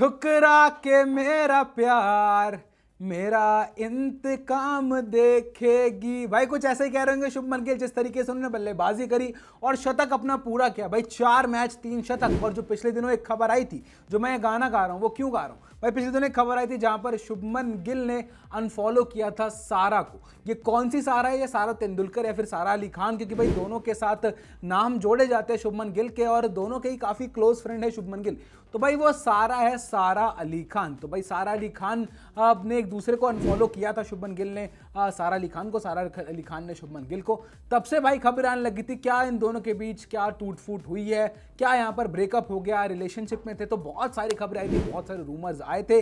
ठुकरा के मेरा प्यार मेरा इंतकाम देखेगी भाई कुछ ऐसे ही कह रहे होंगे शुभमन गिल जिस तरीके से उन्होंने बल्लेबाजी करी और शतक अपना पूरा किया भाई चार मैच तीन शतक और जो पिछले दिनों एक खबर आई थी जो मैं गाना गा रहा हूँ वो क्यों गा रहा हूँ भाई पिछले दिनों एक खबर आई थी जहाँ पर शुभमन गिल ने अनफॉलो किया था सारा को ये कौन सी सारा है या सारा तेंदुलकर या फिर सारा अली खान क्योंकि भाई दोनों के साथ नाम जोड़े जाते हैं शुभमन गिल के और दोनों के ही काफ़ी क्लोज फ्रेंड है शुभमन गिल तो भाई वो सारा है सारा अली खान तो भाई सारा अली खान ने एक दूसरे को अनफॉलो किया था शुभमन गिल ने आ, सारा अली खान को सारा अली खान ने शुभमन गिल को तब से भाई खबर आने लगी थी क्या इन दोनों के बीच क्या टूट फूट हुई है क्या यहाँ पर ब्रेकअप हो गया रिलेशनशिप में थे तो बहुत सारी खबरें आई थी बहुत सारे रूमर्स आए थे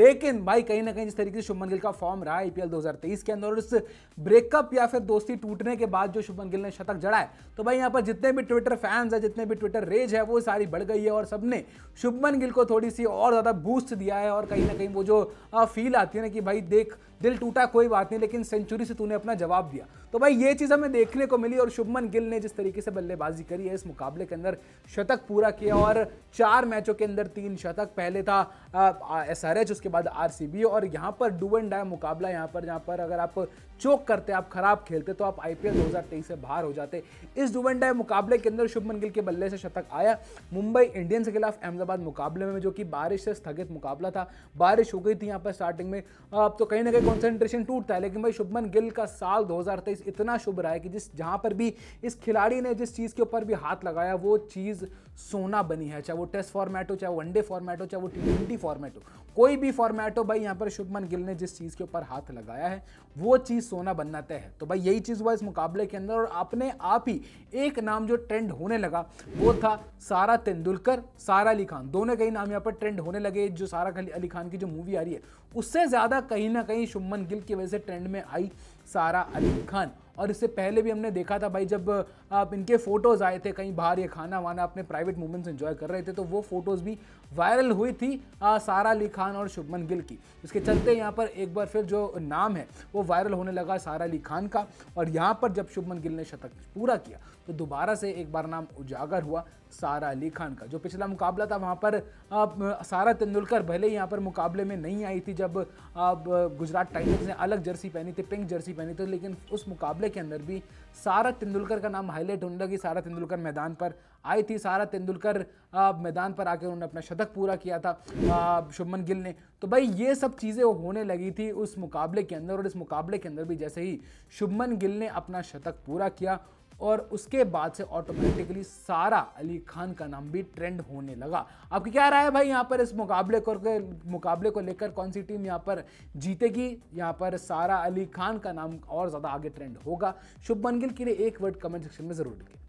लेकिन भाई कहीं ना कहीं जिस तरीके से शुभमन गिल का फॉर्म रहा आई पी के अंदर उस ब्रेकअप या फिर दोस्ती टूटने के बाद जो शुभमन गिल ने शतक जड़ा है तो भाई यहाँ पर जितने भी ट्विटर फैंस है जितने भी ट्विटर रेज है वो सारी बढ़ गई है और सबने शुभमन गिल को थोड़ी सी और ज़्यादा बूस्ट दिया है और कहीं ना कहीं वो जो फील आती है हैं कि भाई देख दिल टूटा कोई बात नहीं लेकिन सेंचुरी से तूने अपना जवाब दिया तो भाई ये चीज़ हमें देखने को मिली और शुभमन गिल ने जिस तरीके से बल्लेबाजी करी है इस मुकाबले के अंदर शतक पूरा किया और चार मैचों के अंदर तीन शतक पहले था एस आर एच उसके बाद आर सी बी और यहाँ पर डू एंड डाय मुकाबला यहाँ पर जहाँ पर अगर आप चोक करते आप खराब खेलते तो आप आई पी एल दो हज़ार तेईस से बाहर हो जाते इस डू एंड डाय मुकाबले के अंदर शुभमन गिल के बल्ले से शतक आया मुंबई इंडियंस के खिलाफ अहमदाबाद मुकाबले में जो कि बारिश से स्थगित मुकाबला था बारिश हो गई थी यहाँ पर स्टार्टिंग में अब तो कहीं ना कहीं कॉन्सेंट्रेशन टूटता है लेकिन भाई शुभमन गिल का साल 2023 इतना शुभ रहा है कि जिस जहाँ पर भी इस खिलाड़ी ने जिस चीज़ के ऊपर भी हाथ लगाया वो चीज़ सोना बनी है चाहे वो टेस्ट फॉर्मेट हो चाहे वो वनडे फॉर्मेट हो चाहे वो टी फॉर्मेट हो कोई भी फॉर्मेट हो भाई यहाँ पर शुभमन गिल ने जिस चीज़ के ऊपर हाथ लगाया है वो चीज़ सोना बनना तय है तो भाई यही चीज़ हुआ इस मुकाबले के अंदर और अपने आप ही एक नाम जो ट्रेंड होने लगा वो था सारा तेंदुलकर सारा अली खान दोनों कई नाम यहाँ पर ट्रेंड होने लगे जो सारा अली खान की जो मूवी आ रही है उससे ज़्यादा ज़्यादा कहीं ना कहीं शुभमन गिल की वजह से ट्रेंड में आई सारा अली खान और इससे पहले भी हमने देखा था भाई जब आप इनके फ़ोटोज़ आए थे कहीं बाहर ये खाना वाना अपने प्राइवेट मोमेंट्स एंजॉय कर रहे थे तो वो फ़ोटोज़ भी वायरल हुई थी आ, सारा अली खान और शुभमन गिल की इसके चलते यहाँ पर एक बार फिर जो नाम है वो वायरल होने लगा सारा अली खान का और यहाँ पर जब शुभमन गिल ने शतक पूरा किया तो दोबारा से एक बार नाम उजागर हुआ सारा अली खान का जो पिछला मुकाबला था वहाँ पर आप सारा तेंदुलकर भले ही यहाँ पर मुकाबले में नहीं आई थी जब आप गुजरात टाइटन्स ने अलग जर्सी पहनी थी पिंक जर्सी पहनी थी लेकिन उस मुकाबले वनडे के अंदर भी सारा तेंदुलकर का नाम हाईलाइट होने लगी सारा तेंदुलकर मैदान पर आई थी सारा तेंदुलकर मैदान पर आकर उन्होंने अपना शतक पूरा किया था शुभमन गिल ने तो भाई ये सब चीज़ें होने लगी थी उस मुकाबले के अंदर और इस मुकाबले के अंदर भी जैसे ही शुभमन गिल ने अपना शतक पूरा किया और उसके बाद से ऑटोमेटिकली सारा अली खान का नाम भी ट्रेंड होने लगा आपकी क्या राय है भाई यहाँ पर इस मुकाबले को मुकाबले को लेकर कौन सी टीम यहाँ पर जीतेगी यहाँ पर सारा अली खान का नाम और ज़्यादा आगे ट्रेंड होगा शुभमन गिल के लिए एक वर्ड कमेंट सेक्शन में ज़रूर लिखें